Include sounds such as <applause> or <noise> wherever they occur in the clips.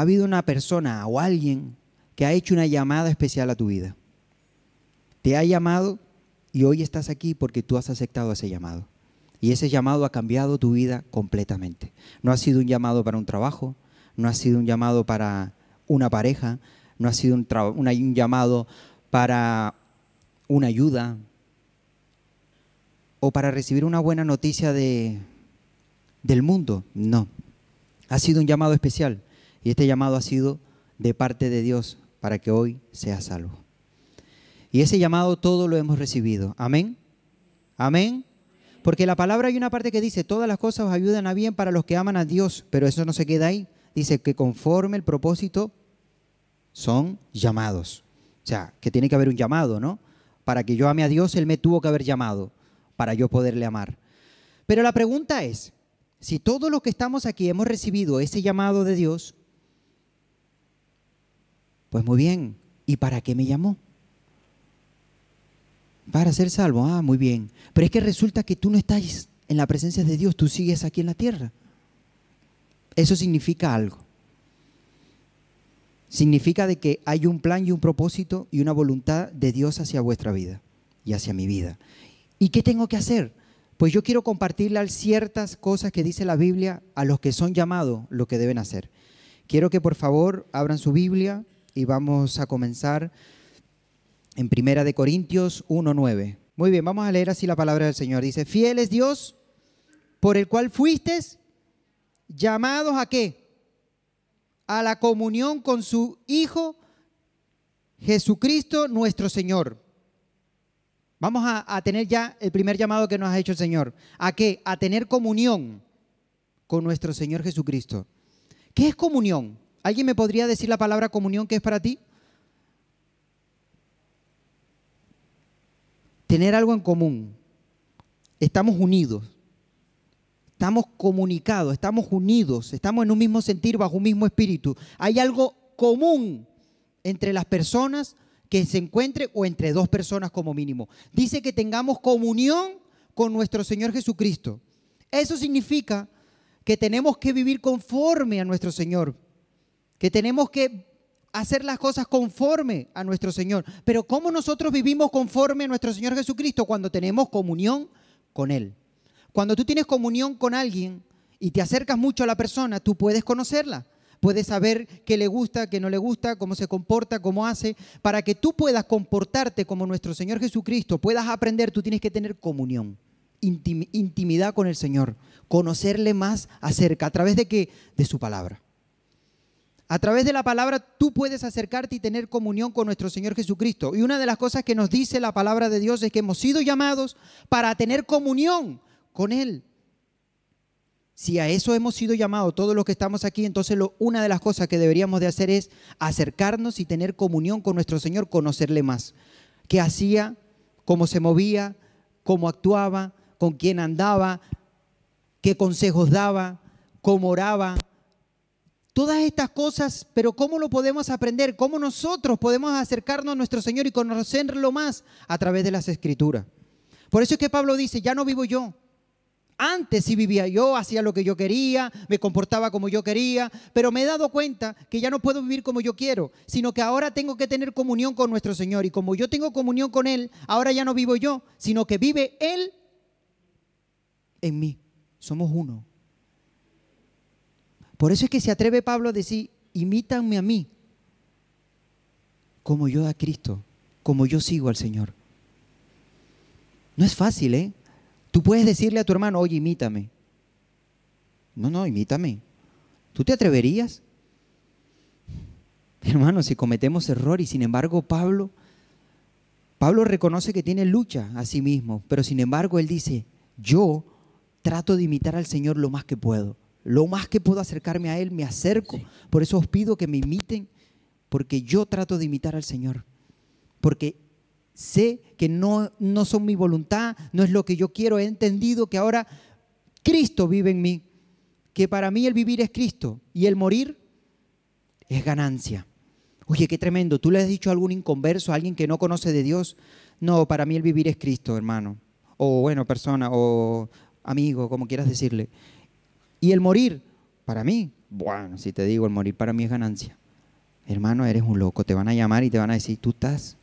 ha habido una persona o alguien que ha hecho una llamada especial a tu vida. Te ha llamado y hoy estás aquí porque tú has aceptado ese llamado. Y ese llamado ha cambiado tu vida completamente. No ha sido un llamado para un trabajo, no ha sido un llamado para una pareja, no ha sido un, llamado para una ayuda o para recibir una buena noticia de, del mundo. No. Ha sido un llamado especial y este llamado ha sido de parte de Dios para que hoy sea salvo. Y ese llamado todo lo hemos recibido. Amén. Amén. Porque la palabra hay una parte que dice, todas las cosas os ayudan a bien para los que aman a Dios, pero eso no se queda ahí. Dice que conforme el propósito son llamados. O sea, que tiene que haber un llamado, ¿no? Para que yo ame a Dios, Él me tuvo que haber llamado, para yo poderle amar. Pero la pregunta es, si todos los que estamos aquí hemos recibido ese llamado de Dios, pues muy bien, ¿y para qué me llamó? Para ser salvo, ah, muy bien. Pero es que resulta que tú no estás en la presencia de Dios, tú sigues aquí en la tierra. Eso significa algo. Significa de que hay un plan y un propósito y una voluntad de Dios hacia vuestra vida y hacia mi vida. ¿Y qué tengo que hacer? Pues yo quiero compartirle ciertas cosas que dice la Biblia a los que son llamados lo que deben hacer. Quiero que por favor abran su Biblia y vamos a comenzar en Primera de Corintios 1:9. Muy bien, vamos a leer así la palabra del Señor. Dice, "Fiel es Dios, por el cual fuisteis llamados a qué? A la comunión con su Hijo Jesucristo nuestro Señor." Vamos a, a tener ya el primer llamado que nos ha hecho el Señor. ¿A qué? A tener comunión con nuestro Señor Jesucristo. ¿Qué es comunión? ¿Alguien me podría decir la palabra comunión que es para ti? Tener algo en común. Estamos unidos. Estamos comunicados, estamos unidos, estamos en un mismo sentir, bajo un mismo espíritu. Hay algo común entre las personas que se encuentren o entre dos personas como mínimo. Dice que tengamos comunión con nuestro Señor Jesucristo. Eso significa que tenemos que vivir conforme a nuestro Señor que tenemos que hacer las cosas conforme a nuestro Señor. Pero ¿cómo nosotros vivimos conforme a nuestro Señor Jesucristo? Cuando tenemos comunión con Él. Cuando tú tienes comunión con alguien y te acercas mucho a la persona, tú puedes conocerla. Puedes saber qué le gusta, qué no le gusta, cómo se comporta, cómo hace. Para que tú puedas comportarte como nuestro Señor Jesucristo, puedas aprender, tú tienes que tener comunión, intimidad con el Señor, conocerle más acerca, a través de qué? De su palabra. A través de la palabra tú puedes acercarte y tener comunión con nuestro Señor Jesucristo. Y una de las cosas que nos dice la palabra de Dios es que hemos sido llamados para tener comunión con Él. Si a eso hemos sido llamados todos los que estamos aquí, entonces una de las cosas que deberíamos de hacer es acercarnos y tener comunión con nuestro Señor, conocerle más. ¿Qué hacía? ¿Cómo se movía? ¿Cómo actuaba? ¿Con quién andaba? ¿Qué consejos daba? ¿Cómo oraba? Todas estas cosas, pero ¿cómo lo podemos aprender? ¿Cómo nosotros podemos acercarnos a nuestro Señor y conocerlo más a través de las escrituras? Por eso es que Pablo dice, ya no vivo yo. Antes sí vivía yo, hacía lo que yo quería, me comportaba como yo quería, pero me he dado cuenta que ya no puedo vivir como yo quiero, sino que ahora tengo que tener comunión con nuestro Señor. Y como yo tengo comunión con Él, ahora ya no vivo yo, sino que vive Él en mí. Somos uno. Por eso es que se atreve Pablo a decir, imítanme a mí, como yo a Cristo, como yo sigo al Señor. No es fácil, ¿eh? Tú puedes decirle a tu hermano, oye, imítame. No, no, imítame. ¿Tú te atreverías? <laughs> Hermano, si cometemos error y sin embargo Pablo, Pablo reconoce que tiene lucha a sí mismo, pero sin embargo él dice, yo trato de imitar al Señor lo más que puedo. Lo más que puedo acercarme a Él, me acerco. Por eso os pido que me imiten, porque yo trato de imitar al Señor. Porque sé que no, no son mi voluntad, no es lo que yo quiero. He entendido que ahora Cristo vive en mí. Que para mí el vivir es Cristo y el morir es ganancia. Oye, qué tremendo. ¿Tú le has dicho a algún inconverso, a alguien que no conoce de Dios? No, para mí el vivir es Cristo, hermano. O bueno, persona, o amigo, como quieras decirle. Y el morir, para mí, bueno, si te digo, el morir para mí es ganancia. Hermano, eres un loco, te van a llamar y te van a decir, tú estás,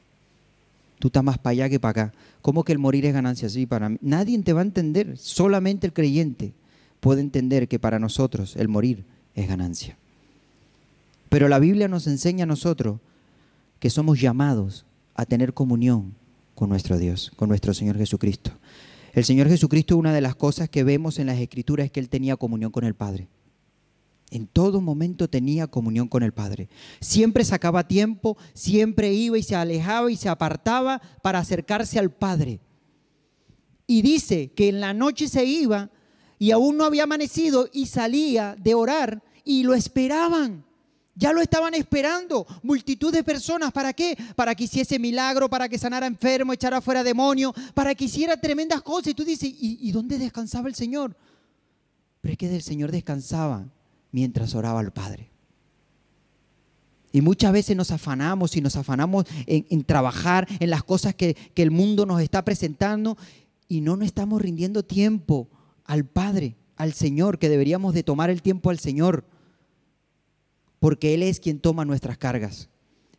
tú estás más para allá que para acá. ¿Cómo que el morir es ganancia? Sí, para mí. Nadie te va a entender, solamente el creyente puede entender que para nosotros el morir es ganancia. Pero la Biblia nos enseña a nosotros que somos llamados a tener comunión con nuestro Dios, con nuestro Señor Jesucristo. El Señor Jesucristo, una de las cosas que vemos en las Escrituras es que Él tenía comunión con el Padre. En todo momento tenía comunión con el Padre. Siempre sacaba tiempo, siempre iba y se alejaba y se apartaba para acercarse al Padre. Y dice que en la noche se iba y aún no había amanecido y salía de orar y lo esperaban. Ya lo estaban esperando multitud de personas. ¿Para qué? Para que hiciese milagro, para que sanara enfermo, echara fuera demonio, para que hiciera tremendas cosas. Y tú dices, ¿y, dónde descansaba el Señor? Pero es que el Señor descansaba mientras oraba al Padre. Y muchas veces nos afanamos y nos afanamos en, trabajar en las cosas que, que el mundo nos está presentando y no nos estamos rindiendo tiempo al Padre, al Señor, que deberíamos de tomar el tiempo al Señor porque Él es quien toma nuestras cargas,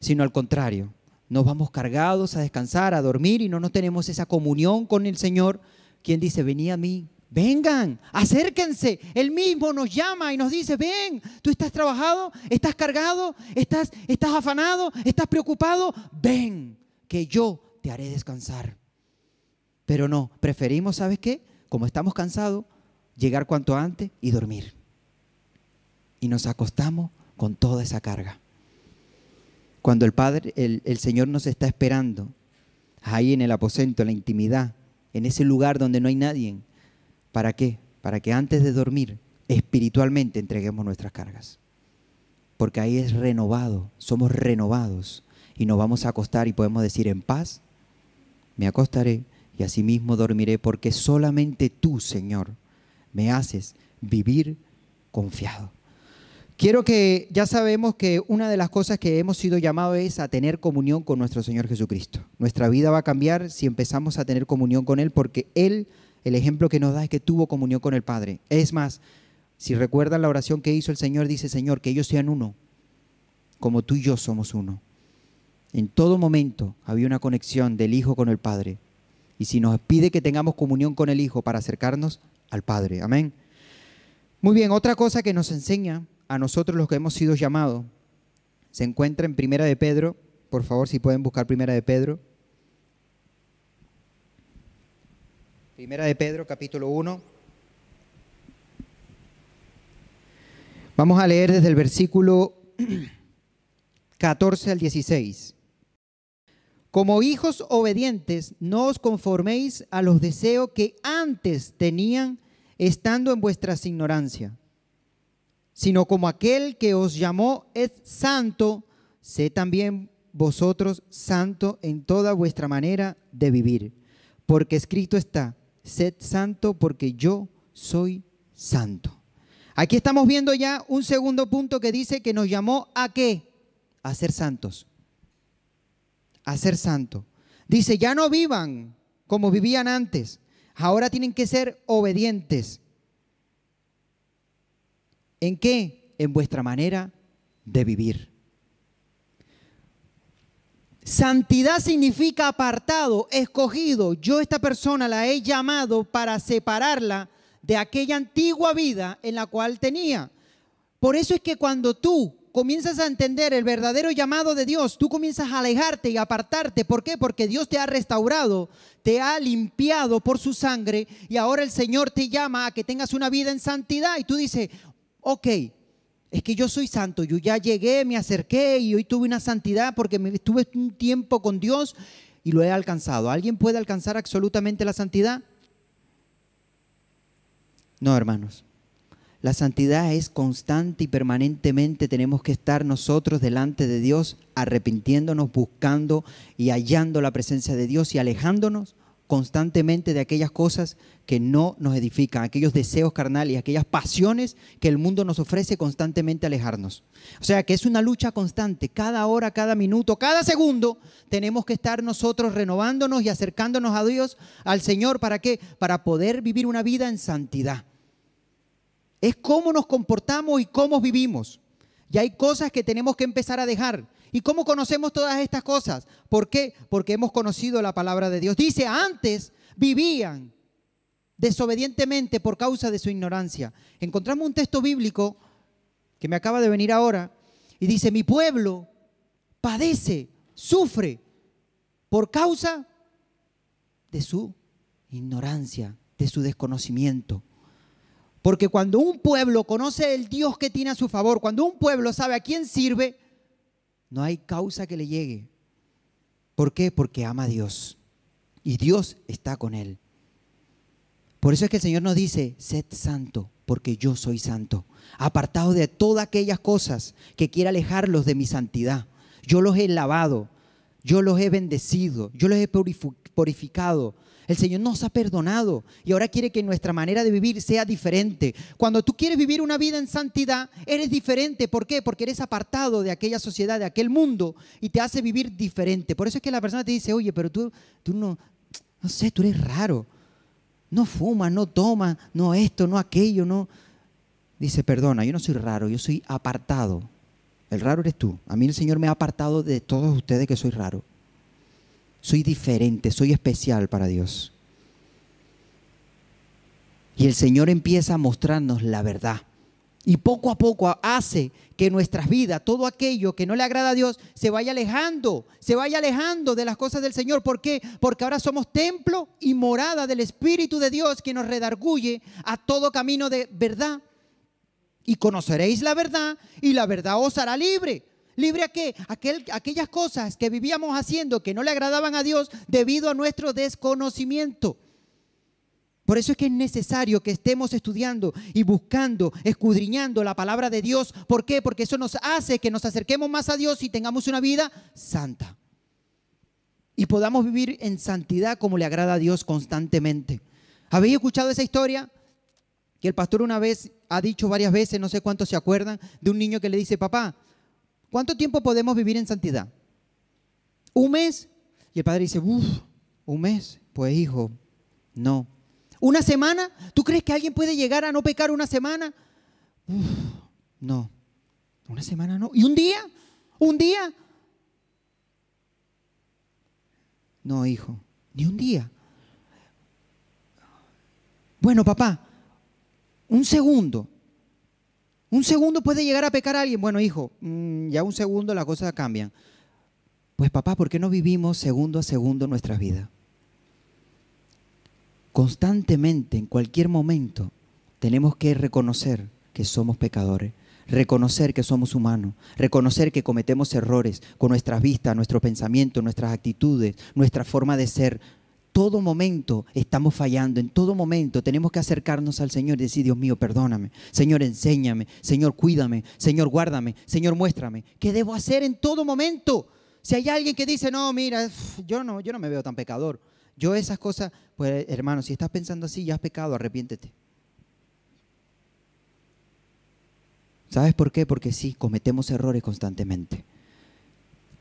sino al contrario, nos vamos cargados a descansar, a dormir y no nos tenemos esa comunión con el Señor, quien dice, vení a mí, vengan, acérquense. Él mismo nos llama y nos dice, ven, tú estás trabajado, estás cargado, estás, estás afanado, estás preocupado, ven, que yo te haré descansar. Pero no, preferimos, ¿sabes qué? Como estamos cansados, llegar cuanto antes y dormir. Y nos acostamos con toda esa carga. Cuando el Padre, el, Señor nos está esperando, ahí en el aposento, en la intimidad, en ese lugar donde no hay nadie, ¿para qué? Para que antes de dormir, espiritualmente entreguemos nuestras cargas. Porque ahí es renovado, somos renovados y nos vamos a acostar y podemos decir en paz, me acostaré y asimismo dormiré porque solamente tú, Señor, me haces vivir confiado. Quiero que ya sabemos que una de las cosas que hemos sido llamados es a tener comunión con nuestro Señor Jesucristo. Nuestra vida va a cambiar si empezamos a tener comunión con Él, porque Él, el ejemplo que nos da es que tuvo comunión con el Padre. Es más, si recuerdan la oración que hizo el Señor, dice, Señor, que ellos sean uno, como tú y yo somos uno. En todo momento había una conexión del Hijo con el Padre. Y si nos pide que tengamos comunión con el Hijo para acercarnos al Padre. Amén. Muy bien, otra cosa que nos enseña a nosotros los que hemos sido llamados. Se encuentra en Primera de Pedro, por favor, si pueden buscar Primera de Pedro. Primera de Pedro, capítulo 1. Vamos a leer desde el versículo 14 <clears throat> al 16. Como hijos obedientes, no os conforméis a los deseos que antes tenían estando en vuestras ignorancia sino como aquel que os llamó es santo, sé también vosotros santo en toda vuestra manera de vivir. Porque escrito está, sed santo porque yo soy santo. Aquí estamos viendo ya un segundo punto que dice que nos llamó a qué? A ser santos. A ser santo. Dice, ya no vivan como vivían antes. Ahora tienen que ser obedientes. ¿En qué? En vuestra manera de vivir. Santidad significa apartado, escogido. Yo esta persona la he llamado para separarla de aquella antigua vida en la cual tenía. Por eso es que cuando tú comienzas a entender el verdadero llamado de Dios, tú comienzas a alejarte y apartarte. ¿Por qué? Porque Dios te ha restaurado, te ha limpiado por su sangre y ahora el Señor te llama a que tengas una vida en santidad y tú dices, ok, es que yo soy santo, yo ya llegué, me acerqué y hoy tuve una santidad porque me, estuve un tiempo con Dios y lo he alcanzado. ¿Alguien puede alcanzar absolutamente la santidad? No, hermanos. La santidad es constante y permanentemente tenemos que estar nosotros delante de Dios, arrepintiéndonos, buscando y hallando la presencia de Dios y alejándonos constantemente de aquellas cosas que no nos edifican, aquellos deseos carnales, aquellas pasiones que el mundo nos ofrece constantemente alejarnos. O sea que es una lucha constante, cada hora, cada minuto, cada segundo tenemos que estar nosotros renovándonos y acercándonos a Dios, al Señor, ¿para qué? Para poder vivir una vida en santidad. Es cómo nos comportamos y cómo vivimos. Y hay cosas que tenemos que empezar a dejar. ¿Y cómo conocemos todas estas cosas? ¿Por qué? Porque hemos conocido la palabra de Dios. Dice, antes vivían desobedientemente por causa de su ignorancia. Encontramos un texto bíblico que me acaba de venir ahora y dice, mi pueblo padece, sufre por causa de su ignorancia, de su desconocimiento. Porque cuando un pueblo conoce el Dios que tiene a su favor, cuando un pueblo sabe a quién sirve, no hay causa que le llegue. ¿Por qué? Porque ama a Dios. Y Dios está con él. Por eso es que el Señor nos dice, sed santo, porque yo soy santo. Apartado de todas aquellas cosas que quiera alejarlos de mi santidad. Yo los he lavado, yo los he bendecido, yo los he purificado, el Señor nos ha perdonado y ahora quiere que nuestra manera de vivir sea diferente. Cuando tú quieres vivir una vida en santidad, eres diferente. ¿Por qué? Porque eres apartado de aquella sociedad, de aquel mundo y te hace vivir diferente. Por eso es que la persona te dice, oye, pero tú, tú no, no sé, tú eres raro. No fumas, no tomas, no esto, no aquello, no. Dice, perdona, yo no soy raro, yo soy apartado. El raro eres tú. A mí el Señor me ha apartado de todos ustedes que soy raro soy diferente, soy especial para Dios. Y el Señor empieza a mostrarnos la verdad. Y poco a poco hace que nuestras vidas, todo aquello que no le agrada a Dios, se vaya alejando, se vaya alejando de las cosas del Señor. ¿Por qué? Porque ahora somos templo y morada del Espíritu de Dios que nos redarguye a todo camino de verdad. Y conoceréis la verdad y la verdad os hará libre libre a qué? Aquel, aquellas cosas que vivíamos haciendo que no le agradaban a Dios debido a nuestro desconocimiento. Por eso es que es necesario que estemos estudiando y buscando, escudriñando la palabra de Dios. ¿Por qué? Porque eso nos hace que nos acerquemos más a Dios y tengamos una vida santa. Y podamos vivir en santidad como le agrada a Dios constantemente. ¿Habéis escuchado esa historia? Que el pastor una vez ha dicho varias veces, no sé cuántos se acuerdan, de un niño que le dice, papá, ¿Cuánto tiempo podemos vivir en santidad? ¿Un mes? Y el padre dice, uff, un mes. Pues hijo, no. ¿Una semana? ¿Tú crees que alguien puede llegar a no pecar una semana? Uff, no. Una semana no. ¿Y un día? ¿Un día? No, hijo, ni un día. Bueno, papá, un segundo. Un segundo puede llegar a pecar a alguien. Bueno, hijo, mm, ya un segundo las cosas cambian. Pues papá, ¿por qué no vivimos segundo a segundo nuestras vidas? Constantemente, en cualquier momento, tenemos que reconocer que somos pecadores, reconocer que somos humanos, reconocer que cometemos errores con nuestras vistas, nuestros pensamientos, nuestras actitudes, nuestra forma de ser, todo momento estamos fallando, en todo momento tenemos que acercarnos al Señor y decir, Dios mío, perdóname, Señor, enséñame, Señor, cuídame, Señor, guárdame, Señor, muéstrame. ¿Qué debo hacer en todo momento? Si hay alguien que dice, no, mira, yo no, yo no me veo tan pecador. Yo esas cosas, pues hermano, si estás pensando así, ya has pecado, arrepiéntete. ¿Sabes por qué? Porque sí, cometemos errores constantemente.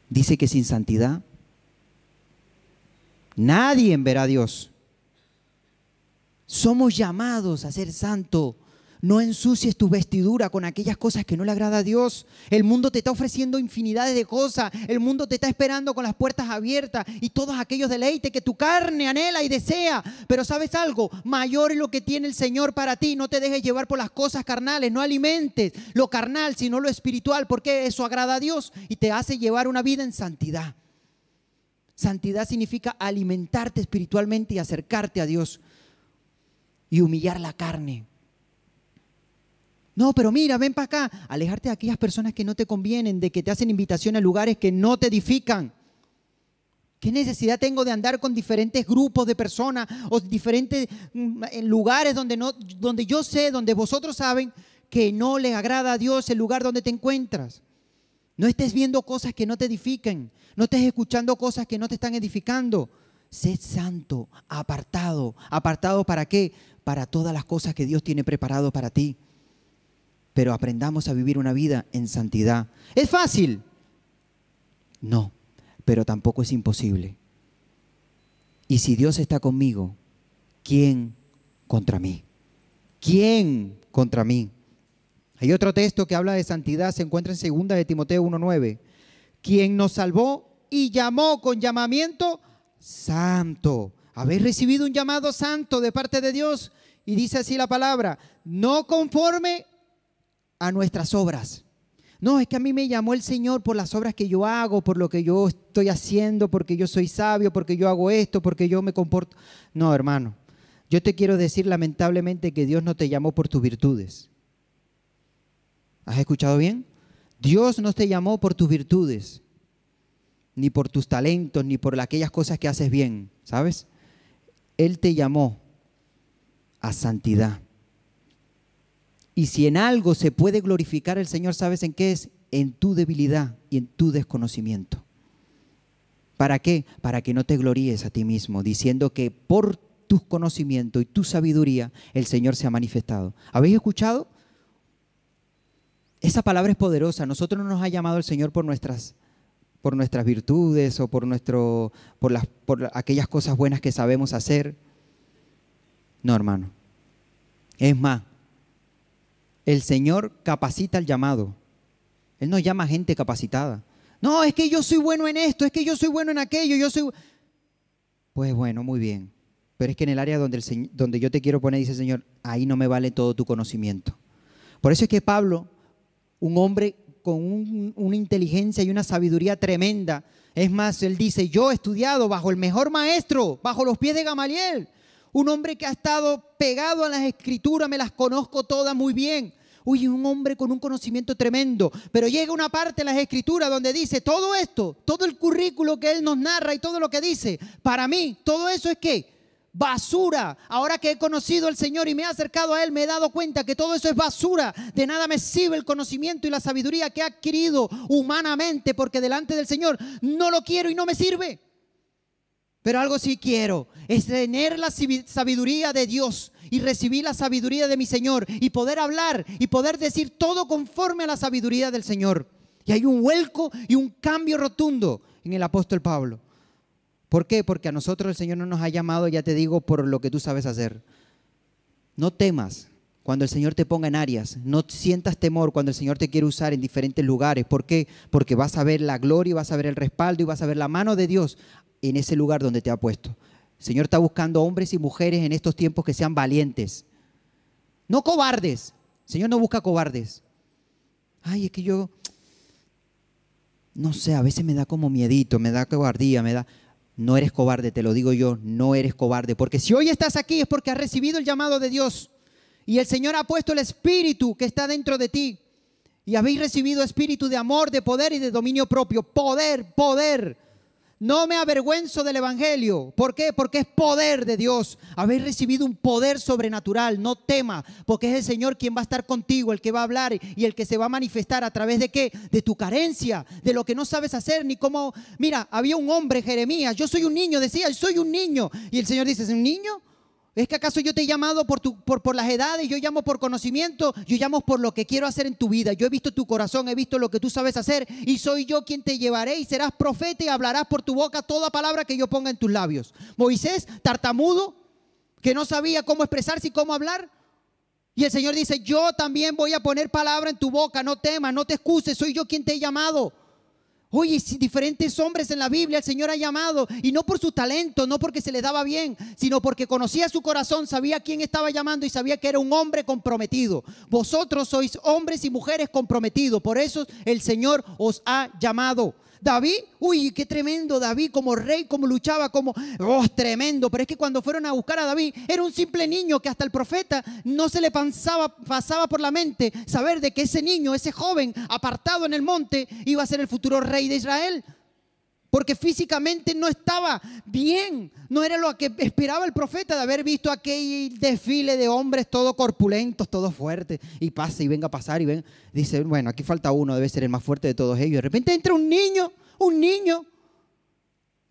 Dice que sin santidad Nadie verá a Dios. Somos llamados a ser santo. No ensucies tu vestidura con aquellas cosas que no le agrada a Dios. El mundo te está ofreciendo infinidades de cosas. El mundo te está esperando con las puertas abiertas y todos aquellos deleites que tu carne anhela y desea. Pero sabes algo, mayor es lo que tiene el Señor para ti. No te dejes llevar por las cosas carnales. No alimentes lo carnal, sino lo espiritual, porque eso agrada a Dios y te hace llevar una vida en santidad. Santidad significa alimentarte espiritualmente y acercarte a Dios y humillar la carne. No, pero mira, ven para acá, alejarte de aquellas personas que no te convienen, de que te hacen invitación a lugares que no te edifican. ¿Qué necesidad tengo de andar con diferentes grupos de personas o diferentes mm, lugares donde, no, donde yo sé, donde vosotros saben que no les agrada a Dios el lugar donde te encuentras? No estés viendo cosas que no te edifiquen. No estés escuchando cosas que no te están edificando. Sé santo, apartado. ¿Apartado para qué? Para todas las cosas que Dios tiene preparado para ti. Pero aprendamos a vivir una vida en santidad. ¿Es fácil? No, pero tampoco es imposible. Y si Dios está conmigo, ¿quién contra mí? ¿Quién contra mí? Hay otro texto que habla de santidad, se encuentra en 2 de Timoteo 1.9, quien nos salvó y llamó con llamamiento santo. Habéis recibido un llamado santo de parte de Dios y dice así la palabra, no conforme a nuestras obras. No, es que a mí me llamó el Señor por las obras que yo hago, por lo que yo estoy haciendo, porque yo soy sabio, porque yo hago esto, porque yo me comporto. No, hermano, yo te quiero decir lamentablemente que Dios no te llamó por tus virtudes. ¿Has escuchado bien? Dios no te llamó por tus virtudes, ni por tus talentos, ni por aquellas cosas que haces bien, ¿sabes? Él te llamó a santidad. Y si en algo se puede glorificar el Señor, ¿sabes en qué es? En tu debilidad y en tu desconocimiento. ¿Para qué? Para que no te gloríes a ti mismo, diciendo que por tus conocimientos y tu sabiduría el Señor se ha manifestado. ¿Habéis escuchado? Esa palabra es poderosa. Nosotros no nos ha llamado el Señor por nuestras, por nuestras virtudes o por, nuestro, por, las, por aquellas cosas buenas que sabemos hacer. No, hermano. Es más, el Señor capacita el llamado. Él no llama a gente capacitada. No, es que yo soy bueno en esto, es que yo soy bueno en aquello, yo soy... Pues bueno, muy bien. Pero es que en el área donde, el, donde yo te quiero poner, dice el Señor, ahí no me vale todo tu conocimiento. Por eso es que Pablo un hombre con una inteligencia y una sabiduría tremenda. Es más, él dice, yo he estudiado bajo el mejor maestro, bajo los pies de Gamaliel, un hombre que ha estado pegado a las escrituras, me las conozco todas muy bien. Uy, un hombre con un conocimiento tremendo. Pero llega una parte en las escrituras donde dice, todo esto, todo el currículo que él nos narra y todo lo que dice, para mí, todo eso es que basura. Ahora que he conocido al Señor y me he acercado a Él, me he dado cuenta que todo eso es basura. De nada me sirve el conocimiento y la sabiduría que he adquirido humanamente, porque delante del Señor no lo quiero y no me sirve. Pero algo sí quiero, es tener la sabiduría de Dios y recibir la sabiduría de mi Señor y poder hablar y poder decir todo conforme a la sabiduría del Señor. Y hay un vuelco y un cambio rotundo en el apóstol Pablo. ¿Por qué? Porque a nosotros el Señor no nos ha llamado, ya te digo, por lo que tú sabes hacer. No temas cuando el Señor te ponga en áreas. No sientas temor cuando el Señor te quiere usar en diferentes lugares. ¿Por qué? Porque vas a ver la gloria, vas a ver el respaldo y vas a ver la mano de Dios en ese lugar donde te ha puesto. El Señor está buscando hombres y mujeres en estos tiempos que sean valientes. No cobardes. El Señor no busca cobardes. Ay, es que yo, no sé, a veces me da como miedito, me da cobardía, me da... No eres cobarde, te lo digo yo, no eres cobarde, porque si hoy estás aquí es porque has recibido el llamado de Dios y el Señor ha puesto el espíritu que está dentro de ti y habéis recibido espíritu de amor, de poder y de dominio propio, poder, poder. No me avergüenzo del Evangelio. ¿Por qué? Porque es poder de Dios. Habéis recibido un poder sobrenatural. No tema, porque es el Señor quien va a estar contigo, el que va a hablar y el que se va a manifestar a través de qué? De tu carencia, de lo que no sabes hacer ni cómo... Mira, había un hombre, Jeremías, yo soy un niño, decía, soy un niño. Y el Señor dice, ¿es un niño? ¿Es que acaso yo te he llamado por, tu, por, por, las edades? Yo llamo por conocimiento, yo llamo por lo que quiero hacer en tu vida. Yo he visto tu corazón, he visto lo que tú sabes hacer y soy yo quien te llevaré y serás profeta y hablarás por tu boca toda palabra que yo ponga en tus labios. Moisés, tartamudo, que no sabía cómo expresarse y cómo hablar. Y el Señor dice, yo también voy a poner palabra en tu boca, no temas, no te excuses, soy yo quien te he llamado. Oye, si diferentes hombres en la Biblia el Señor ha llamado, y no por su talento, no porque se le daba bien, sino porque conocía su corazón, sabía quién estaba llamando y sabía que era un hombre comprometido. Vosotros sois hombres y mujeres comprometidos, por eso el Señor os ha llamado. David, uy, qué tremendo David como rey, como luchaba, como, oh, tremendo. Pero es que cuando fueron a buscar a David, era un simple niño que hasta el profeta no se le pasaba por la mente saber de que ese niño, ese joven apartado en el monte, iba a ser el futuro rey de Israel porque físicamente no estaba bien, no era lo que esperaba el profeta de haber visto aquel desfile de hombres todos corpulentos, todos fuertes, y pasa y venga a pasar y ven, dice, bueno, aquí falta uno, debe ser el más fuerte de todos ellos. De repente entra un niño, un niño,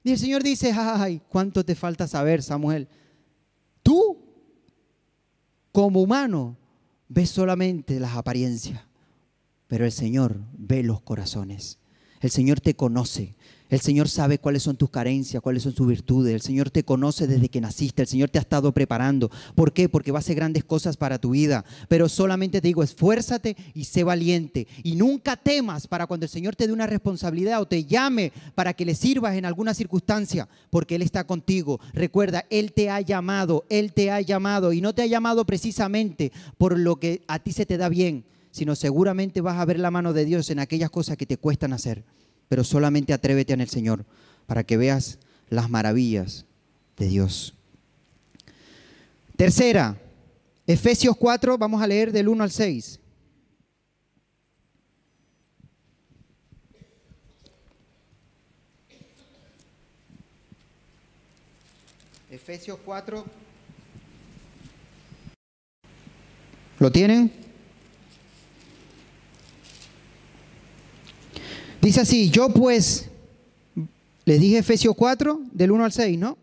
y el Señor dice, ay, ¿cuánto te falta saber, Samuel? Tú, como humano, ves solamente las apariencias, pero el Señor ve los corazones. El Señor te conoce. El Señor sabe cuáles son tus carencias, cuáles son sus virtudes. El Señor te conoce desde que naciste. El Señor te ha estado preparando. ¿Por qué? Porque va a hacer grandes cosas para tu vida. Pero solamente te digo, esfuérzate y sé valiente. Y nunca temas para cuando el Señor te dé una responsabilidad o te llame para que le sirvas en alguna circunstancia, porque Él está contigo. Recuerda, Él te ha llamado, Él te ha llamado y no te ha llamado precisamente por lo que a ti se te da bien, sino seguramente vas a ver la mano de Dios en aquellas cosas que te cuestan hacer pero solamente atrévete en el Señor para que veas las maravillas de Dios. Tercera, Efesios 4, vamos a leer del 1 al 6. Efesios 4. ¿Lo tienen? Dice así, yo pues, les dije Efesios 4, del 1 al 6, ¿no?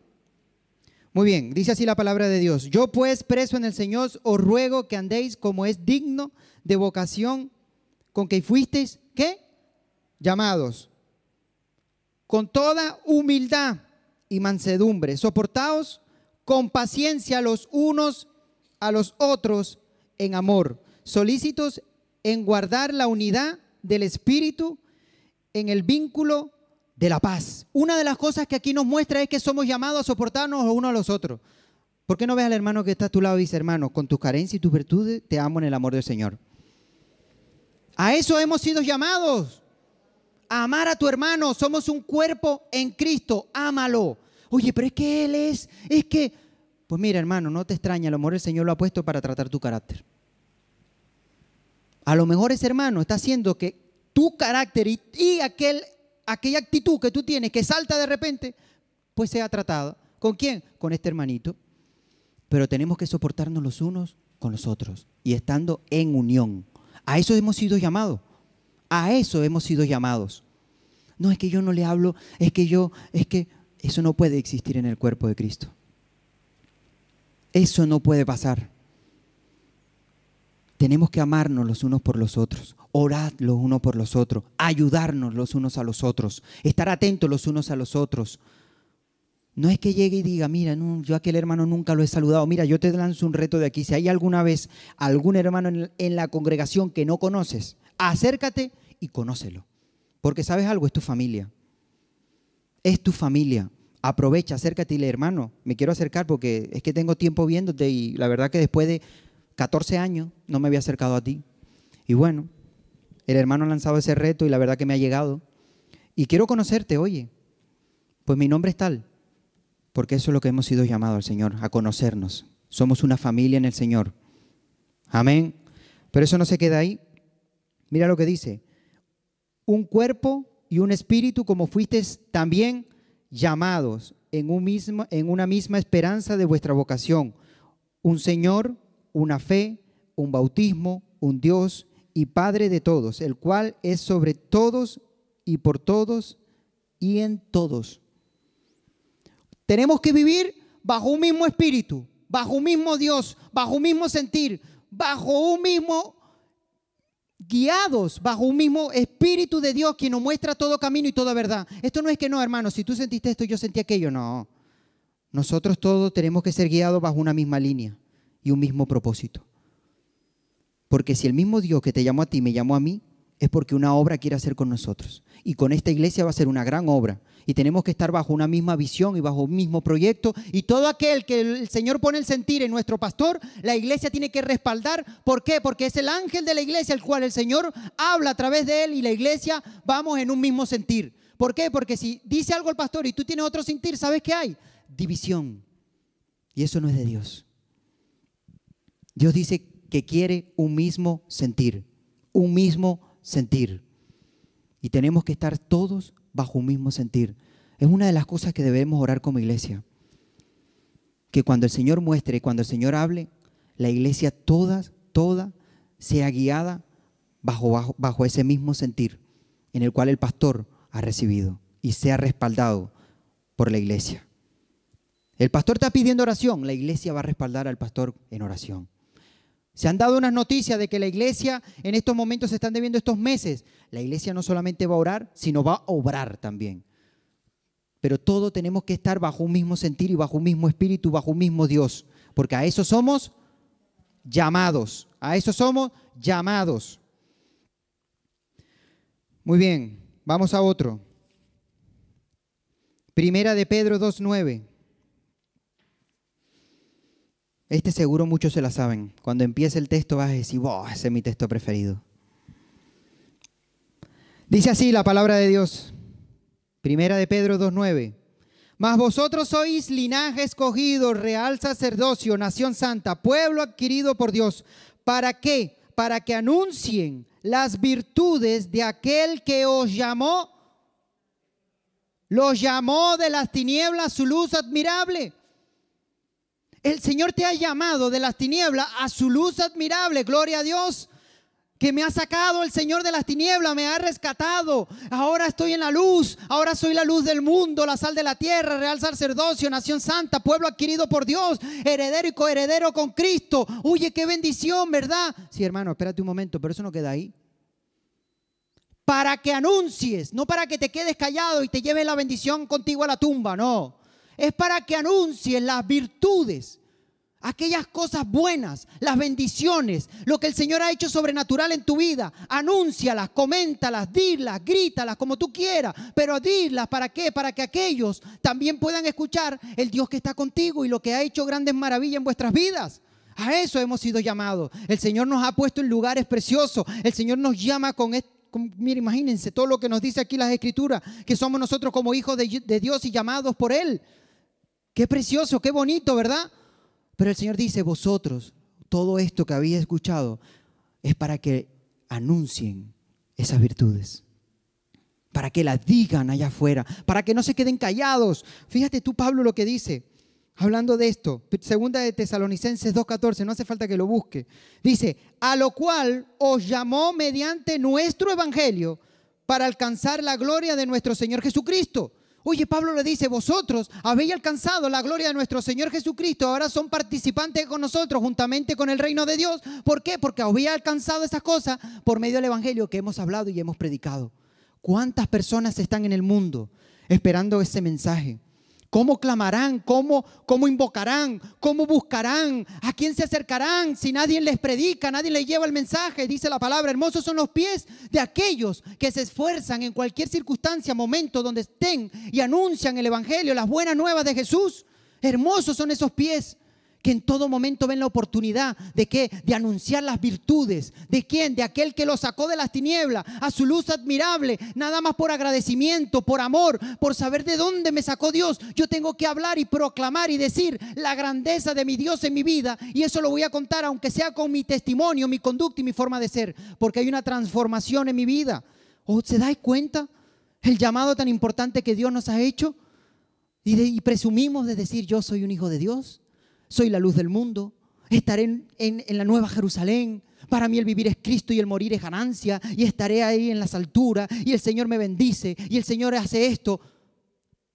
Muy bien, dice así la palabra de Dios. Yo pues, preso en el Señor, os ruego que andéis como es digno de vocación con que fuisteis, ¿qué? Llamados. Con toda humildad y mansedumbre, soportaos con paciencia los unos a los otros en amor, solícitos en guardar la unidad del Espíritu en el vínculo de la paz. Una de las cosas que aquí nos muestra es que somos llamados a soportarnos los unos a los otros. ¿Por qué no ves al hermano que está a tu lado y dice, hermano, con tus carencias y tus virtudes te amo en el amor del Señor? A eso hemos sido llamados. A amar a tu hermano. Somos un cuerpo en Cristo. Ámalo. Oye, pero es que Él es, es que... Pues mira, hermano, no te extraña. El lo mejor el Señor lo ha puesto para tratar tu carácter. A lo mejor ese hermano está haciendo que tu carácter y, aquel, aquella actitud que tú tienes que salta de repente, pues sea tratado. ¿Con quién? Con este hermanito. Pero tenemos que soportarnos los unos con los otros y estando en unión. A eso hemos sido llamados. A eso hemos sido llamados. No es que yo no le hablo, es que yo, es que eso no puede existir en el cuerpo de Cristo. Eso no puede pasar. Tenemos que amarnos los unos por los otros, orar los unos por los otros, ayudarnos los unos a los otros, estar atentos los unos a los otros. No es que llegue y diga, mira, yo a aquel hermano nunca lo he saludado, mira, yo te lanzo un reto de aquí. Si hay alguna vez algún hermano en, la congregación que no conoces, acércate y conócelo. Porque sabes algo, es tu familia. Es tu familia. Aprovecha, acércate y hermano, me quiero acercar porque es que tengo tiempo viéndote y la verdad que después de 14 años no me había acercado a ti. Y bueno, el hermano ha lanzado ese reto y la verdad que me ha llegado. Y quiero conocerte, oye, pues mi nombre es tal, porque eso es lo que hemos sido llamados al Señor, a conocernos. Somos una familia en el Señor. Amén. Pero eso no se queda ahí. Mira lo que dice. Un cuerpo y un espíritu como fuisteis también llamados en, un en una misma esperanza de vuestra vocación. Un Señor, una fe, un bautismo, un Dios y Padre de todos, el cual es sobre todos y por todos y en todos. Tenemos que vivir bajo un mismo espíritu, bajo un mismo Dios, bajo un mismo sentir, bajo un mismo guiados bajo un mismo espíritu de Dios que nos muestra todo camino y toda verdad. Esto no es que no, hermano, si tú sentiste esto, yo sentí aquello, no. Nosotros todos tenemos que ser guiados bajo una misma línea y un mismo propósito. Porque si el mismo Dios que te llamó a ti me llamó a mí, es porque una obra quiere hacer con nosotros. Y con esta iglesia va a ser una gran obra. Y tenemos que estar bajo una misma visión y bajo un mismo proyecto. Y todo aquel que el Señor pone el sentir en nuestro pastor, la iglesia tiene que respaldar. ¿Por qué? Porque es el ángel de la iglesia el cual el Señor habla a través de él y la iglesia vamos en un mismo sentir. ¿Por qué? Porque si dice algo el pastor y tú tienes otro sentir, ¿sabes qué hay? División. Y eso no es de Dios. Dios dice que quiere un mismo sentir, un mismo sentir. Y tenemos que estar todos bajo un mismo sentir. Es una de las cosas que debemos orar como iglesia. Que cuando el Señor muestre, cuando el Señor hable, la iglesia toda, toda sea guiada bajo, bajo, bajo ese mismo sentir en el cual el pastor ha recibido y sea respaldado por la iglesia. El pastor está pidiendo oración, la iglesia va a respaldar al pastor en oración. Se han dado unas noticias de que la iglesia en estos momentos se están debiendo estos meses. La iglesia no solamente va a orar, sino va a obrar también. Pero todo tenemos que estar bajo un mismo sentir y bajo un mismo espíritu, bajo un mismo Dios, porque a eso somos llamados, a eso somos llamados. Muy bien, vamos a otro. Primera de Pedro 2.9. Este seguro muchos se la saben. Cuando empiece el texto vas a decir, wow, ese es mi texto preferido. Dice así la palabra de Dios. Primera de Pedro 2.9. Mas vosotros sois linaje escogido, real sacerdocio, nación santa, pueblo adquirido por Dios. ¿Para qué? Para que anuncien las virtudes de aquel que os llamó. Los llamó de las tinieblas su luz admirable. El Señor te ha llamado de las tinieblas a su luz admirable, gloria a Dios que me ha sacado el Señor de las tinieblas, me ha rescatado. Ahora estoy en la luz, ahora soy la luz del mundo, la sal de la tierra, real sacerdocio, nación santa, pueblo adquirido por Dios, heredero y coheredero con Cristo. Oye, qué bendición, ¿verdad? Sí, hermano, espérate un momento, pero eso no queda ahí. Para que anuncies, no para que te quedes callado y te lleves la bendición contigo a la tumba, no es para que anuncien las virtudes, aquellas cosas buenas, las bendiciones, lo que el Señor ha hecho sobrenatural en tu vida. Anúncialas, coméntalas, dirlas, grítalas como tú quieras, pero dirlas, ¿para qué? Para que aquellos también puedan escuchar el Dios que está contigo y lo que ha hecho grandes maravillas en vuestras vidas. A eso hemos sido llamados. El Señor nos ha puesto en lugares preciosos. El Señor nos llama con esto. Mira, imagínense todo lo que nos dice aquí las escrituras, que somos nosotros como hijos de Dios y llamados por Él. Qué precioso, qué bonito, ¿verdad? Pero el Señor dice, vosotros, todo esto que habéis escuchado es para que anuncien esas virtudes, para que las digan allá afuera, para que no se queden callados. Fíjate tú, Pablo, lo que dice. Hablando de esto, segunda de Tesalonicenses 2.14, no hace falta que lo busque. Dice, a lo cual os llamó mediante nuestro evangelio para alcanzar la gloria de nuestro Señor Jesucristo. Oye, Pablo le dice, vosotros habéis alcanzado la gloria de nuestro Señor Jesucristo, ahora son participantes con nosotros juntamente con el reino de Dios. ¿Por qué? Porque habéis alcanzado esas cosas por medio del Evangelio que hemos hablado y hemos predicado. ¿Cuántas personas están en el mundo esperando ese mensaje? ¿Cómo clamarán? ¿Cómo, invocarán? ¿Cómo buscarán? ¿A quién se acercarán si nadie les predica, nadie les lleva el mensaje? Dice la palabra, hermosos son los pies de aquellos que se esfuerzan en cualquier circunstancia, momento donde estén y anuncian el Evangelio, las buenas nuevas de Jesús. Hermosos son esos pies que en todo momento ven la oportunidad de qué? De anunciar las virtudes. ¿De quién? De aquel que lo sacó de las tinieblas a su luz admirable. Nada más por agradecimiento, por amor, por saber de dónde me sacó Dios. Yo tengo que hablar y proclamar y decir la grandeza de mi Dios en mi vida. Y eso lo voy a contar, aunque sea con mi testimonio, mi conducta y mi forma de ser. Porque hay una transformación en mi vida. ¿O se da cuenta el llamado tan importante que Dios nos ha hecho? y, presumimos de decir yo soy un hijo de Dios soy la luz del mundo, estaré en, la nueva Jerusalén. Para mí el vivir es Cristo y el morir es ganancia. Y estaré ahí en las alturas. Y el Señor me bendice. Y el Señor hace esto.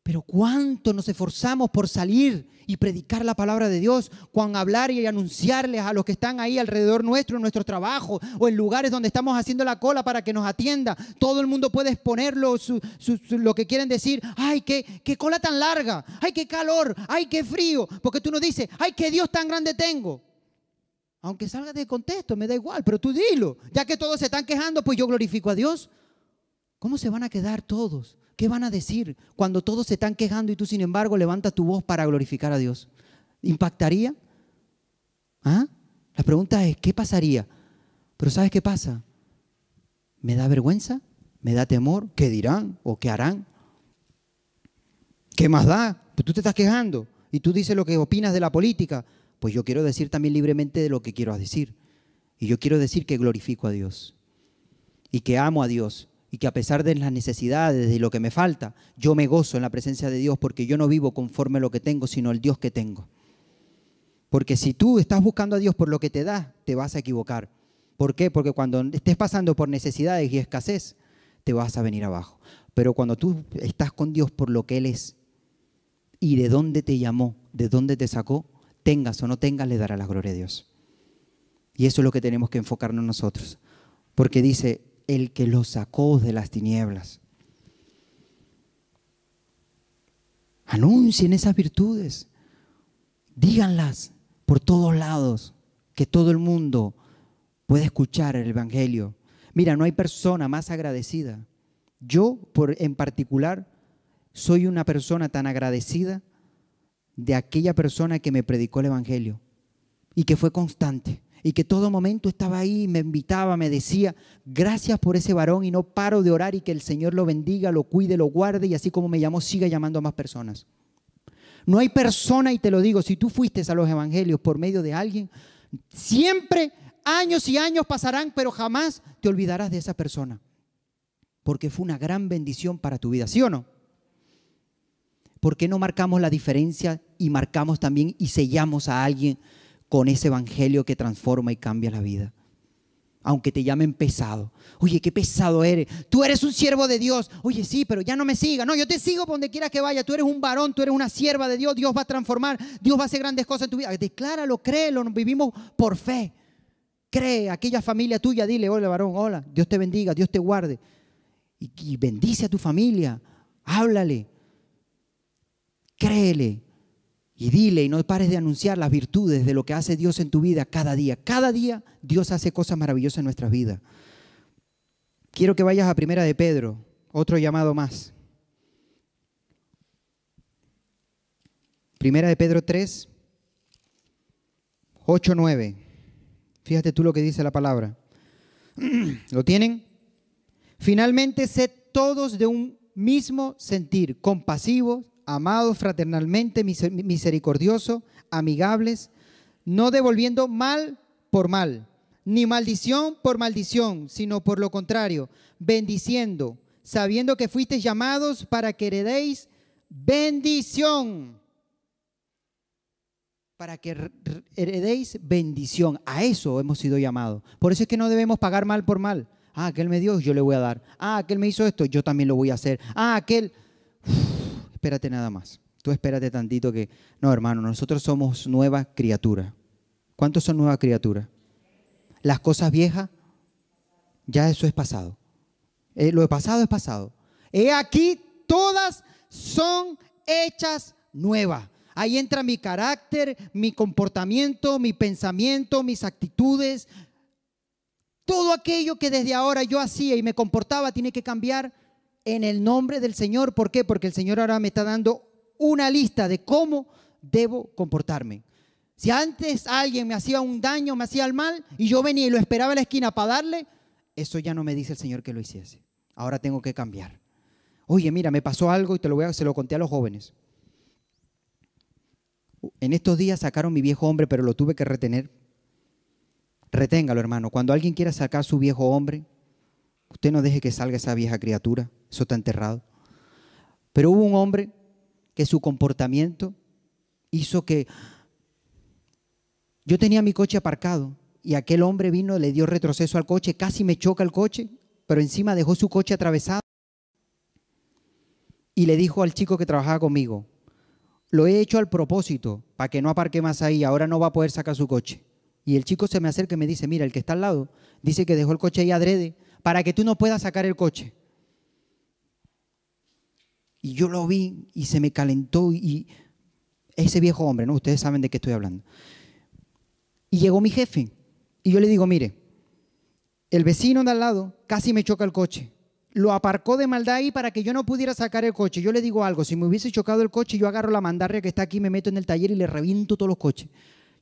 Pero cuánto nos esforzamos por salir y predicar la palabra de Dios, cuando hablar y anunciarles a los que están ahí alrededor nuestro, en nuestro trabajo o en lugares donde estamos haciendo la cola para que nos atienda. Todo el mundo puede exponer lo que quieren decir. Ay, qué, qué cola tan larga, ay, qué calor, ay, qué frío. Porque tú no dices, ay, qué Dios tan grande tengo. Aunque salga de contexto, me da igual, pero tú dilo. Ya que todos se están quejando, pues yo glorifico a Dios. ¿Cómo se van a quedar todos? ¿Qué van a decir cuando todos se están quejando y tú sin embargo levantas tu voz para glorificar a Dios? ¿Impactaría? ¿Ah? La pregunta es, ¿qué pasaría? Pero ¿sabes qué pasa? ¿Me da vergüenza? ¿Me da temor? ¿Qué dirán o qué harán? ¿Qué más da? Pues tú te estás quejando y tú dices lo que opinas de la política. Pues yo quiero decir también libremente de lo que quiero decir. Y yo quiero decir que glorifico a Dios y que amo a Dios y que a pesar de las necesidades y lo que me falta, yo me gozo en la presencia de Dios porque yo no vivo conforme a lo que tengo, sino el Dios que tengo. Porque si tú estás buscando a Dios por lo que te da, te vas a equivocar. ¿Por qué? Porque cuando estés pasando por necesidades y escasez, te vas a venir abajo. Pero cuando tú estás con Dios por lo que Él es y de dónde te llamó, de dónde te sacó, tengas o no tengas, le dará la gloria a Dios. Y eso es lo que tenemos que enfocarnos nosotros. Porque dice, el que los sacó de las tinieblas. Anuncien esas virtudes, díganlas por todos lados, que todo el mundo pueda escuchar el Evangelio. Mira, no hay persona más agradecida. Yo, por, en particular, soy una persona tan agradecida de aquella persona que me predicó el Evangelio y que fue constante y que todo momento estaba ahí, me invitaba, me decía, gracias por ese varón y no paro de orar y que el Señor lo bendiga, lo cuide, lo guarde y así como me llamó, siga llamando a más personas. No hay persona, y te lo digo, si tú fuiste a los evangelios por medio de alguien, siempre años y años pasarán, pero jamás te olvidarás de esa persona, porque fue una gran bendición para tu vida, ¿sí o no? ¿Por qué no marcamos la diferencia y marcamos también y sellamos a alguien con ese evangelio que transforma y cambia la vida. Aunque te llamen pesado. Oye, qué pesado eres. Tú eres un siervo de Dios. Oye, sí, pero ya no me sigas. No, yo te sigo por donde quieras que vaya. Tú eres un varón, tú eres una sierva de Dios. Dios va a transformar. Dios va a hacer grandes cosas en tu vida. Decláralo, créelo. vivimos por fe. Cree, aquella familia tuya, dile, hola varón, hola. Dios te bendiga, Dios te guarde. y bendice a tu familia. Háblale. Créele y dile y no pares de anunciar las virtudes de lo que hace Dios en tu vida cada día. Cada día Dios hace cosas maravillosas en nuestras vidas. Quiero que vayas a Primera de Pedro, otro llamado más. Primera de Pedro 3, 8, 9. Fíjate tú lo que dice la palabra. <clears throat> ¿Lo tienen? Finalmente, sed todos de un mismo sentir, compasivos, amados fraternalmente, misericordiosos, amigables, no devolviendo mal por mal, ni maldición por maldición, sino por lo contrario, bendiciendo, sabiendo que fuiste llamados para que heredéis bendición. Para que heredéis bendición. A eso hemos sido llamados. Por eso es que no debemos pagar mal por mal. Ah, aquel me dio, yo le voy a dar. Ah, aquel me hizo esto, yo también lo voy a hacer. Ah, aquel espérate nada más. Tú espérate tantito que, no hermano, nosotros somos nueva criatura. ¿Cuántos son nueva criatura? Las cosas viejas, ya eso es pasado. Eh, lo pasado es pasado. He aquí, todas son hechas nuevas. Ahí entra mi carácter, mi comportamiento, mi pensamiento, mis actitudes. Todo aquello que desde ahora yo hacía y me comportaba tiene que cambiar en el nombre del Señor. ¿Por qué? Porque el Señor ahora me está dando una lista de cómo debo comportarme. Si antes alguien me hacía un daño, me hacía el mal, y yo venía y lo esperaba en la esquina para darle, eso ya no me dice el Señor que lo hiciese. Ahora tengo que cambiar. Oye, mira, me pasó algo y te lo voy a, se lo conté a los jóvenes. En estos días sacaron mi viejo hombre, pero lo tuve que retener. Reténgalo, hermano. Cuando alguien quiera sacar su viejo hombre, Usted no deje que salga esa vieja criatura, eso está enterrado. Pero hubo un hombre que su comportamiento hizo que yo tenía mi coche aparcado y aquel hombre vino, le dio retroceso al coche, casi me choca el coche, pero encima dejó su coche atravesado y le dijo al chico que trabajaba conmigo, lo he hecho al propósito, para que no aparque más ahí, ahora no va a poder sacar su coche. Y el chico se me acerca y me dice, mira, el que está al lado, dice que dejó el coche ahí adrede para que tú no puedas sacar el coche. Y yo lo vi y se me calentó y ese viejo hombre, ¿no? Ustedes saben de qué estoy hablando. Y llegó mi jefe y yo le digo, mire, el vecino de al lado casi me choca el coche. Lo aparcó de maldad ahí para que yo no pudiera sacar el coche. Yo le digo algo, si me hubiese chocado el coche, yo agarro la mandarria que está aquí, me meto en el taller y le reviento todos los coches.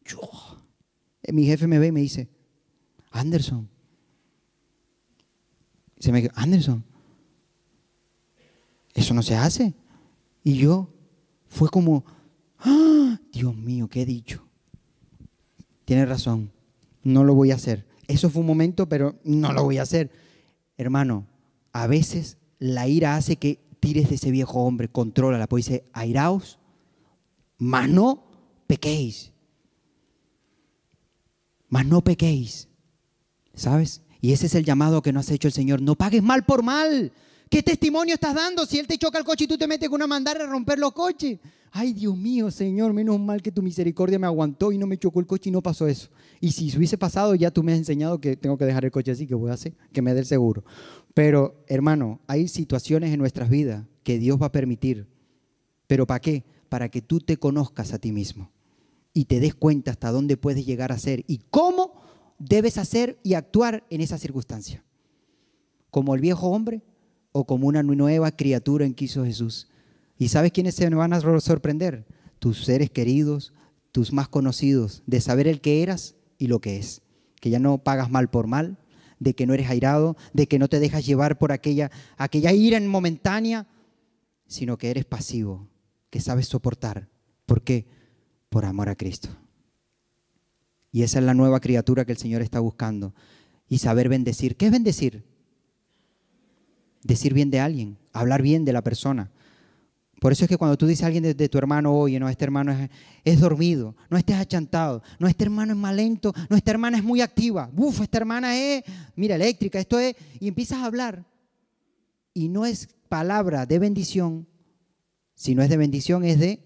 Yo. Mi jefe me ve y me dice, Anderson, se me dijo, Anderson, eso no se hace. Y yo fue como, ¡Ah! Dios mío, ¿qué he dicho? Tienes razón, no lo voy a hacer. Eso fue un momento, pero no lo voy a hacer. Hermano, a veces la ira hace que tires de ese viejo hombre, controla Puede dice, airaos, mas no pequéis. Mas no pequéis. ¿Sabes? Y ese es el llamado que nos ha hecho el Señor. No pagues mal por mal. ¿Qué testimonio estás dando si Él te choca el coche y tú te metes con una mandarra a romper los coches? Ay, Dios mío, Señor, menos mal que tu misericordia me aguantó y no me chocó el coche y no pasó eso. Y si hubiese pasado, ya tú me has enseñado que tengo que dejar el coche así, que voy a hacer, que me dé el seguro. Pero, hermano, hay situaciones en nuestras vidas que Dios va a permitir. ¿Pero para qué? Para que tú te conozcas a ti mismo y te des cuenta hasta dónde puedes llegar a ser y cómo debes hacer y actuar en esa circunstancia. Como el viejo hombre o como una nueva criatura en que Jesús. ¿Y sabes quiénes se van a sorprender? Tus seres queridos, tus más conocidos, de saber el que eras y lo que es. Que ya no pagas mal por mal, de que no eres airado, de que no te dejas llevar por aquella, aquella ira momentánea, sino que eres pasivo, que sabes soportar. ¿Por qué? Por amor a Cristo. Y esa es la nueva criatura que el Señor está buscando. Y saber bendecir. ¿Qué es bendecir? Decir bien de alguien, hablar bien de la persona. Por eso es que cuando tú dices a alguien de, tu hermano, oye, no, este hermano es, es, dormido, no estés achantado, no, este hermano es malento, no, esta hermana es muy activa, buf, esta hermana es, mira, eléctrica, esto es, y empiezas a hablar. Y no es palabra de bendición, si no es de bendición, es de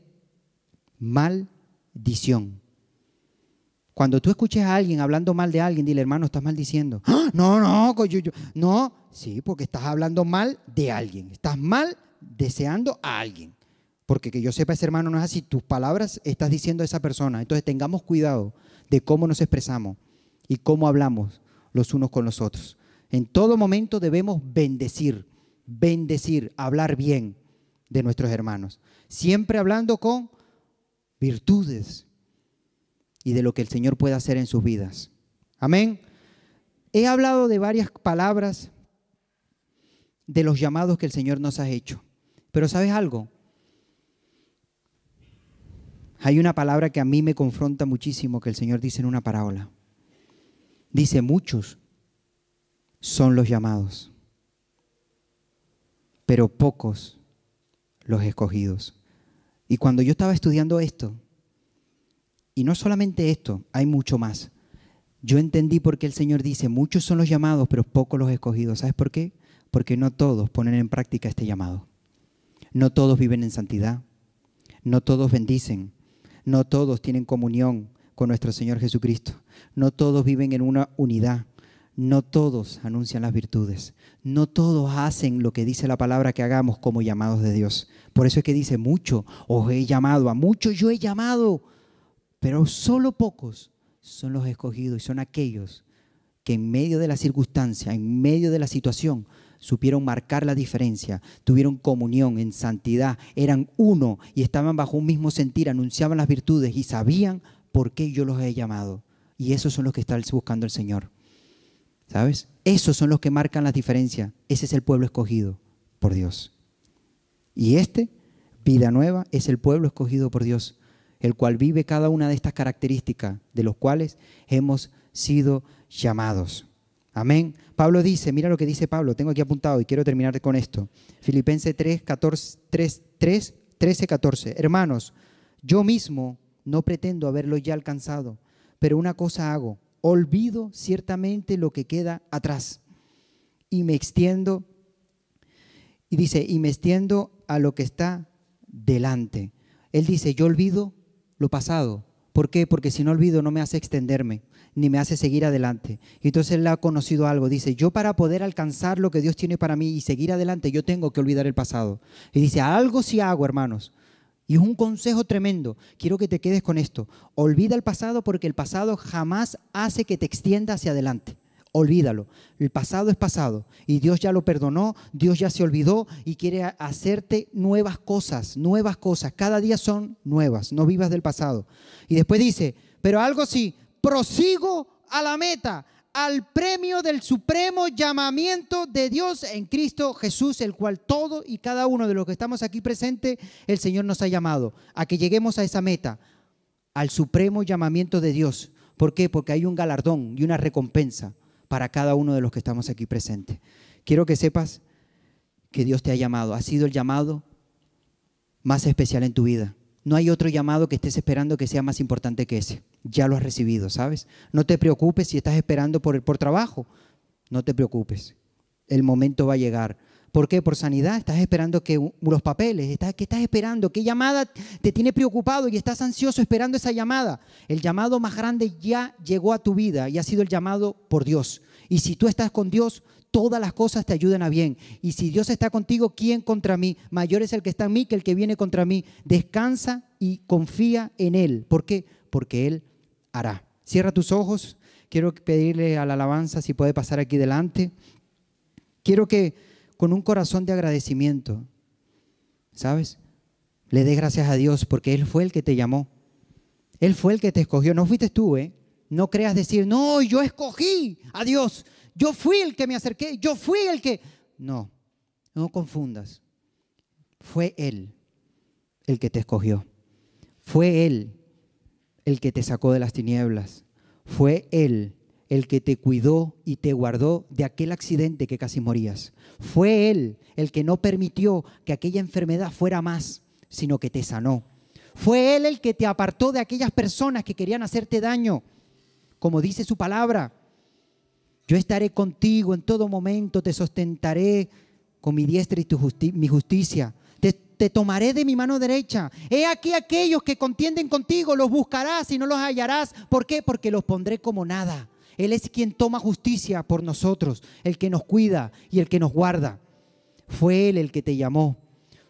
maldición. Cuando tú escuches a alguien hablando mal de alguien, dile, hermano, estás maldiciendo. diciendo. ¡Ah! No, no, no. Sí, porque estás hablando mal de alguien. Estás mal deseando a alguien. Porque que yo sepa, ese hermano no es así. Tus palabras estás diciendo a esa persona. Entonces tengamos cuidado de cómo nos expresamos y cómo hablamos los unos con los otros. En todo momento debemos bendecir, bendecir, hablar bien de nuestros hermanos. Siempre hablando con virtudes, y de lo que el Señor puede hacer en sus vidas. Amén. He hablado de varias palabras de los llamados que el Señor nos ha hecho. Pero ¿sabes algo? Hay una palabra que a mí me confronta muchísimo que el Señor dice en una parábola. Dice, muchos son los llamados, pero pocos los escogidos. Y cuando yo estaba estudiando esto, y no solamente esto, hay mucho más. Yo entendí por qué el Señor dice, muchos son los llamados, pero pocos los escogidos. ¿Sabes por qué? Porque no todos ponen en práctica este llamado. No todos viven en santidad. No todos bendicen. No todos tienen comunión con nuestro Señor Jesucristo. No todos viven en una unidad. No todos anuncian las virtudes. No todos hacen lo que dice la palabra que hagamos como llamados de Dios. Por eso es que dice, mucho os he llamado, a muchos yo he llamado, pero solo pocos son los escogidos y son aquellos que en medio de la circunstancia, en medio de la situación, supieron marcar la diferencia, tuvieron comunión en santidad, eran uno y estaban bajo un mismo sentir, anunciaban las virtudes y sabían por qué yo los he llamado. Y esos son los que está buscando el Señor. ¿Sabes? Esos son los que marcan la diferencia. Ese es el pueblo escogido por Dios. Y este, vida nueva, es el pueblo escogido por Dios el cual vive cada una de estas características de los cuales hemos sido llamados. Amén. Pablo dice, mira lo que dice Pablo, tengo aquí apuntado y quiero terminar con esto. Filipenses 3, 14, 3, 3, 13, 14. Hermanos, yo mismo no pretendo haberlo ya alcanzado, pero una cosa hago, olvido ciertamente lo que queda atrás y me extiendo, y dice, y me extiendo a lo que está delante. Él dice, yo olvido lo pasado. ¿Por qué? Porque si no olvido no me hace extenderme, ni me hace seguir adelante. Y entonces él ha conocido algo. Dice, yo para poder alcanzar lo que Dios tiene para mí y seguir adelante, yo tengo que olvidar el pasado. Y dice, algo sí hago, hermanos. Y es un consejo tremendo. Quiero que te quedes con esto. Olvida el pasado porque el pasado jamás hace que te extienda hacia adelante. Olvídalo. El pasado es pasado y Dios ya lo perdonó, Dios ya se olvidó y quiere hacerte nuevas cosas, nuevas cosas. Cada día son nuevas, no vivas del pasado. Y después dice, pero algo sí, prosigo a la meta, al premio del supremo llamamiento de Dios en Cristo Jesús, el cual todo y cada uno de los que estamos aquí presentes, el Señor nos ha llamado a que lleguemos a esa meta, al supremo llamamiento de Dios. ¿Por qué? Porque hay un galardón y una recompensa para cada uno de los que estamos aquí presentes. Quiero que sepas que Dios te ha llamado. Ha sido el llamado más especial en tu vida. No hay otro llamado que estés esperando que sea más importante que ese. Ya lo has recibido, ¿sabes? No te preocupes si estás esperando por, por trabajo. No te preocupes. El momento va a llegar. ¿Por qué? Por sanidad. Estás esperando que los papeles, ¿qué estás esperando? ¿Qué llamada te tiene preocupado y estás ansioso esperando esa llamada? El llamado más grande ya llegó a tu vida y ha sido el llamado por Dios. Y si tú estás con Dios, todas las cosas te ayudan a bien. Y si Dios está contigo, ¿quién contra mí? Mayor es el que está en mí que el que viene contra mí. Descansa y confía en Él. ¿Por qué? Porque Él hará. Cierra tus ojos. Quiero pedirle a la alabanza si puede pasar aquí delante. Quiero que con un corazón de agradecimiento. ¿Sabes? Le des gracias a Dios porque Él fue el que te llamó. Él fue el que te escogió. No fuiste tú, ¿eh? No creas decir, no, yo escogí a Dios. Yo fui el que me acerqué. Yo fui el que... No, no confundas. Fue Él el que te escogió. Fue Él el que te sacó de las tinieblas. Fue Él el que te cuidó y te guardó de aquel accidente que casi morías. Fue Él el que no permitió que aquella enfermedad fuera más, sino que te sanó. Fue Él el que te apartó de aquellas personas que querían hacerte daño, como dice su palabra. Yo estaré contigo en todo momento, te sostentaré con mi diestra y mi justicia. Te, te tomaré de mi mano derecha. He aquí aquellos que contienden contigo, los buscarás y no los hallarás. ¿Por qué? Porque los pondré como nada. Él es quien toma justicia por nosotros, el que nos cuida y el que nos guarda. Fue Él el que te llamó.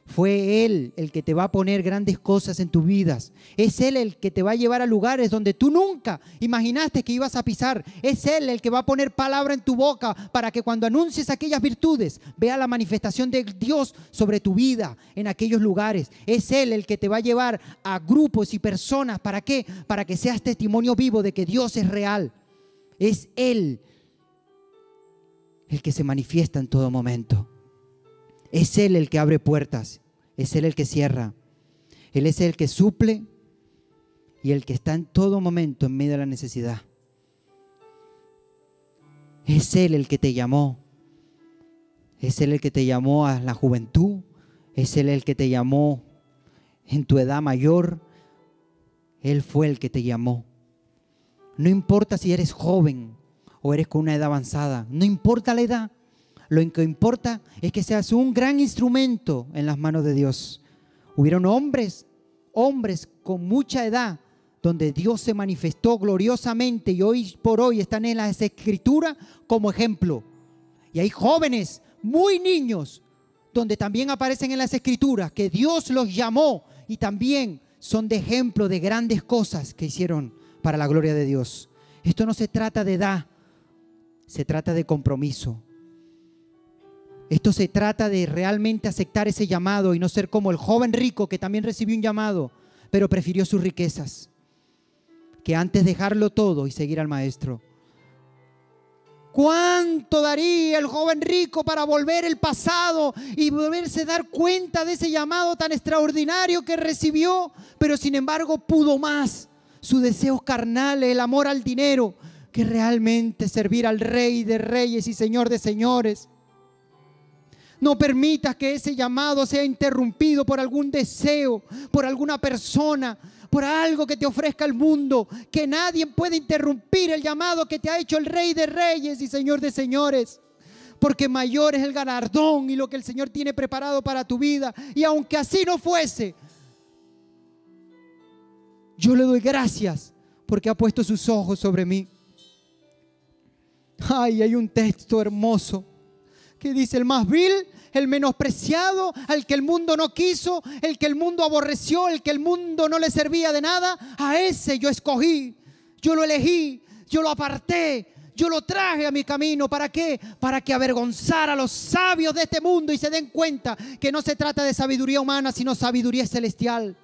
Fue Él el que te va a poner grandes cosas en tus vidas. Es Él el que te va a llevar a lugares donde tú nunca imaginaste que ibas a pisar. Es Él el que va a poner palabra en tu boca para que cuando anuncies aquellas virtudes vea la manifestación de Dios sobre tu vida en aquellos lugares. Es Él el que te va a llevar a grupos y personas. ¿Para qué? Para que seas testimonio vivo de que Dios es real. Es Él el que se manifiesta en todo momento. Es Él el que abre puertas. Es Él el que cierra. Él es el que suple y el que está en todo momento en medio de la necesidad. Es Él el que te llamó. Es Él el que te llamó a la juventud. Es Él el que te llamó en tu edad mayor. Él fue el que te llamó. No importa si eres joven o eres con una edad avanzada, no importa la edad. Lo que importa es que seas un gran instrumento en las manos de Dios. Hubieron hombres, hombres con mucha edad, donde Dios se manifestó gloriosamente y hoy por hoy están en las escrituras como ejemplo. Y hay jóvenes, muy niños, donde también aparecen en las escrituras que Dios los llamó y también son de ejemplo de grandes cosas que hicieron para la gloria de Dios. Esto no se trata de edad, se trata de compromiso. Esto se trata de realmente aceptar ese llamado y no ser como el joven rico que también recibió un llamado, pero prefirió sus riquezas, que antes dejarlo todo y seguir al maestro. ¿Cuánto daría el joven rico para volver el pasado y volverse a dar cuenta de ese llamado tan extraordinario que recibió, pero sin embargo pudo más? sus deseos carnales, el amor al dinero, que realmente servir al Rey de Reyes y Señor de Señores. No permitas que ese llamado sea interrumpido por algún deseo, por alguna persona, por algo que te ofrezca el mundo. Que nadie pueda interrumpir el llamado que te ha hecho el Rey de Reyes y Señor de Señores. Porque mayor es el galardón y lo que el Señor tiene preparado para tu vida. Y aunque así no fuese, yo le doy gracias porque ha puesto sus ojos sobre mí. Ay, hay un texto hermoso que dice, el más vil, el menospreciado, al que el mundo no quiso, el que el mundo aborreció, el que el mundo no le servía de nada, a ese yo escogí, yo lo elegí, yo lo aparté, yo lo traje a mi camino. ¿Para qué? Para que avergonzara a los sabios de este mundo y se den cuenta que no se trata de sabiduría humana, sino sabiduría celestial.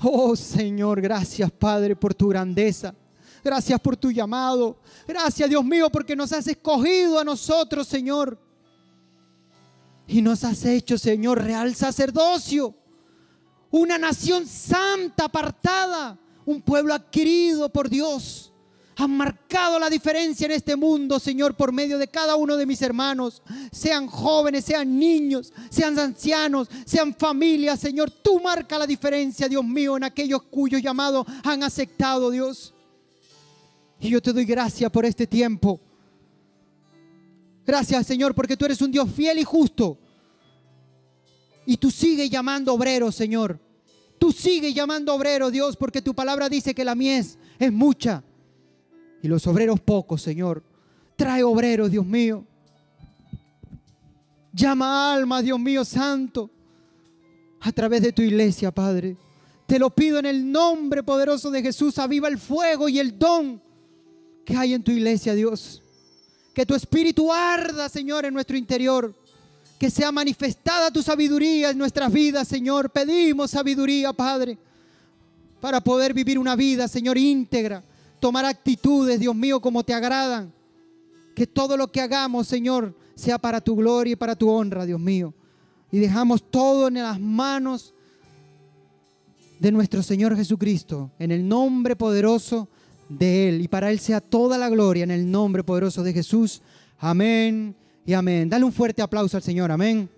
Oh Señor, gracias Padre por tu grandeza. Gracias por tu llamado. Gracias Dios mío porque nos has escogido a nosotros, Señor. Y nos has hecho, Señor, real sacerdocio. Una nación santa, apartada. Un pueblo adquirido por Dios han marcado la diferencia en este mundo, Señor, por medio de cada uno de mis hermanos, sean jóvenes, sean niños, sean ancianos, sean familias, Señor. Tú marca la diferencia, Dios mío, en aquellos cuyos llamados han aceptado, Dios. Y yo te doy gracias por este tiempo. Gracias, Señor, porque tú eres un Dios fiel y justo. Y tú sigues llamando obrero, Señor. Tú sigues llamando obrero, Dios, porque tu palabra dice que la mies es mucha y los obreros pocos, Señor. Trae obreros, Dios mío. Llama alma, Dios mío santo, a través de tu iglesia, Padre. Te lo pido en el nombre poderoso de Jesús. Aviva el fuego y el don que hay en tu iglesia, Dios. Que tu espíritu arda, Señor, en nuestro interior. Que sea manifestada tu sabiduría en nuestras vidas, Señor. Pedimos sabiduría, Padre, para poder vivir una vida, Señor, íntegra tomar actitudes, Dios mío, como te agradan. Que todo lo que hagamos, Señor, sea para tu gloria y para tu honra, Dios mío. Y dejamos todo en las manos de nuestro Señor Jesucristo, en el nombre poderoso de Él. Y para Él sea toda la gloria, en el nombre poderoso de Jesús. Amén y amén. Dale un fuerte aplauso al Señor. Amén.